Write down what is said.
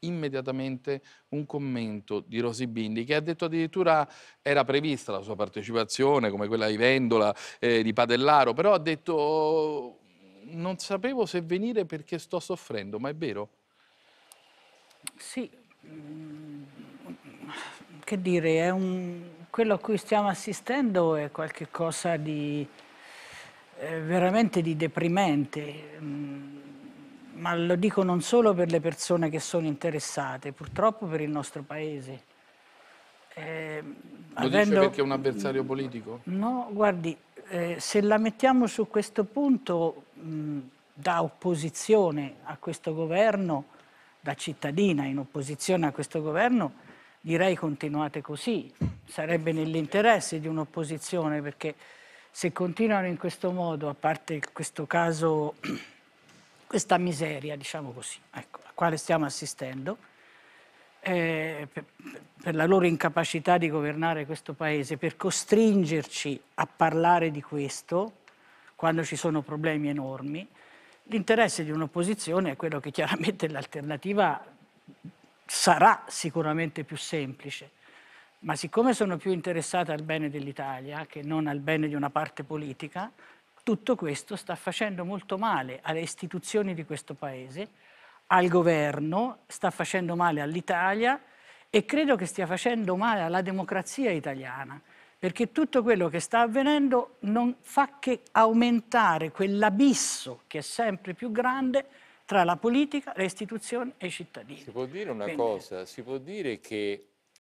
immediatamente un commento di Rosy Bindi che ha detto addirittura era prevista la sua partecipazione come quella di Vendola, eh, di Padellaro, però ha detto non sapevo se venire perché sto soffrendo, ma è vero? Sì, che dire, un... quello a cui stiamo assistendo è qualcosa di eh, veramente di deprimente mm ma lo dico non solo per le persone che sono interessate, purtroppo per il nostro Paese. Eh, lo avendo... dice perché è un avversario politico? No, guardi, eh, se la mettiamo su questo punto, mh, da opposizione a questo governo, da cittadina in opposizione a questo governo, direi continuate così. Sarebbe nell'interesse di un'opposizione perché se continuano in questo modo, a parte questo caso questa miseria, diciamo così, ecco, alla quale stiamo assistendo, eh, per, per la loro incapacità di governare questo paese, per costringerci a parlare di questo quando ci sono problemi enormi, l'interesse di un'opposizione è quello che chiaramente l'alternativa sarà sicuramente più semplice, ma siccome sono più interessata al bene dell'Italia che non al bene di una parte politica, tutto questo sta facendo molto male alle istituzioni di questo Paese, al governo, sta facendo male all'Italia e credo che stia facendo male alla democrazia italiana, perché tutto quello che sta avvenendo non fa che aumentare quell'abisso che è sempre più grande tra la politica, le istituzioni e i cittadini. Si può dire una Quindi... cosa, si può dire che